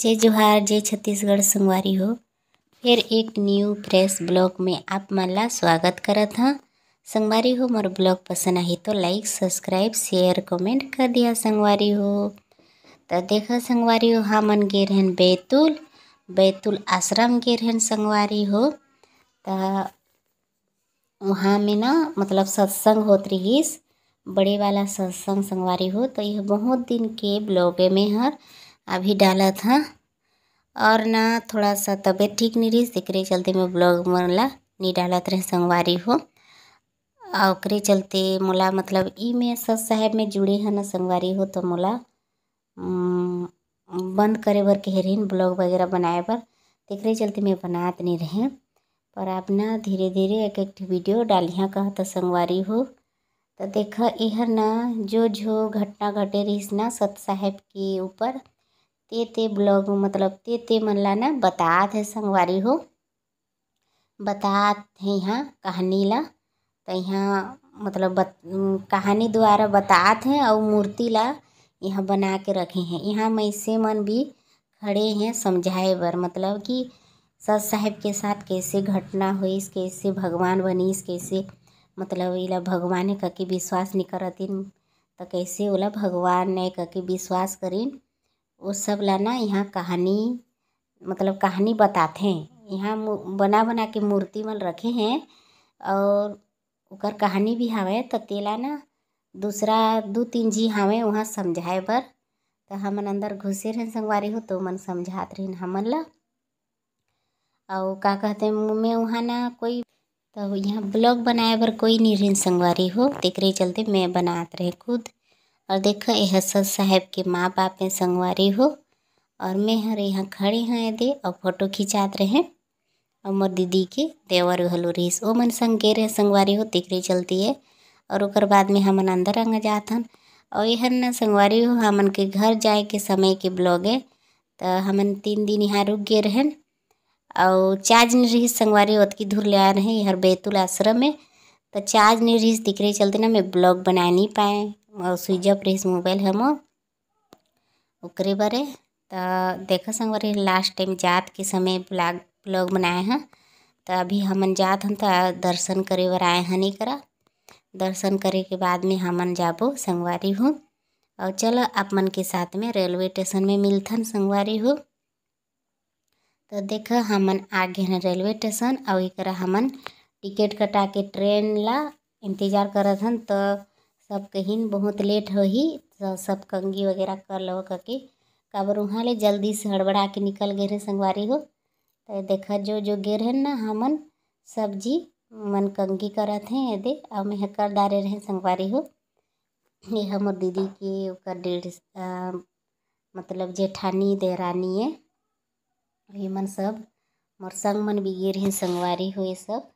जय जोहार जय छत्तीसगढ़ संगवारी हो फिर एक न्यू फ्रेश ब्लॉग में आप मन स्वागत करत हाँ संगवारी हो मोर ब्लॉग पसंद आई तो लाइक सब्सक्राइब शेयर कमेंट कर दिया संगवारी हो तो देखा संगवारी हो हम गे रहन बैतुल बैतुल आश्रम गे रहन संगवारी हो तो वहाँ में ना मतलब सत्संग होत रहीस बड़े वाला सत्संग संगवारी हो तो यह बहुत दिन के ब्लॉगे में हर अभी डाला था और ना थोड़ा सा तबीयत ठीक नहीं रही तेरे चलते मैं ब्लॉग मोला नहीं डाला रहे संगवारी हो और चलते मोला मतलब ई में सब साहेब में जुड़े हैं ना संगवारी हो तो मोला बंद करे बर कह रही ब्लॉग वगैरह बनाए बर तेरे चलते मैं बनात नहीं रहे पर आप ना धीरे धीरे एक एक वीडियो हाँ कहा तो संगवारी हो तो देखा इहर ना जो जो घटना घटे रही ना सत साहेब के ऊपर ते ते ब्लॉग मतलब ते ते मन ला ना बतात है संगवारी हो बतात है यहाँ कहानी ला तो यहाँ मतलब बत, कहानी द्वारा बतात हैं और मूर्ति ला यहाँ बना के रखे हैं यहाँ मैसे मन भी खड़े हैं समझाए बर मतलब कि सत साहेब के साथ कैसे घटना हुई कैसे भगवान बनीस कैसे मतलब इला भगवान है कि विश्वास नहीं करतीन तो कैसे ओला भगवान ने का विश्वास करीन वो सब लाना यहाँ कहानी मतलब कहानी बताते हैं यहाँ बना बना के मूर्ति मन रखे हैं और उकर कहानी भी हवे तो तेला ना दूसरा दू तीन जी हवे वहाँ समझाए पर तो हमन अंदर घुसे रहें संगवारी हो तो मन समझात रहन हमन ला और का कहते मुँह में वहाँ ना कोई तो यहाँ ब्लॉग बनाए पर कोई नहीं रहिन संगवारी हो तेरे चलते मैं बनात रहे खुद और देखो यह सत साहेब के माँ बाप में संगवारी हो और मैं हर यहाँ खड़े हैं दे और फोटो खिंचात रहे और मोर दीदी के देवर घलो रहीस ओ मन संग गे रहे संगवारी हो तिकरे चलती है और उकर बाद में हमन अंदर अंग जात हन और यह न संगवारी हो हमन के घर जाए के समय के ब्लॉग है तो हमन तीन दिन यहाँ रुक गए रहन और चार्ज नहीं रहीस संगवारी ओतकी धूल ले आ रहे यहाँ बैतुल आश्रम में तो चार्ज नहीं रहीस तिकरे चलते ना मैं ब्लॉग बना नहीं पाए ଆଉ ସୁଇଚ୍ ଅଫ୍ ରହିସି ମୋବାଇଲ୍ ହେମୋ ओकरे बारे तो देखा संग बारे लास्ट टाइम जात के समय ब्लॉग ब्लॉग बनाए हैं तो अभी हमन जात हन तो दर्शन करे बार आए हैं नहीं करा दर्शन करे के बाद में हमन जाबो संगवारी हो और चलो आप मन के साथ में रेलवे स्टेशन में मिलथन संगवारी हो तो देख हमन आगे हैं रेलवे स्टेशन और एक हमन टिकट कटा के ट्रेन ला इंतजार करत हन तो सब कहिन बहुत लेट ही तो सब कंगी वगैरह कर लो करके काबर वहाँ ले जल्दी से हड़बड़ा के निकल गए रहे संगवारी हो तो देखा जो जो गे रहे ना हमन सब्जी मन कंगी करते हैं यदि अब मैं कर डारे रहे संगवारी हो ये हमर दीदी के ओकर डेढ़ मतलब जेठानी देरानी है ये मन सब मोर संग मन भी गे रहे संगवारी हो ये सब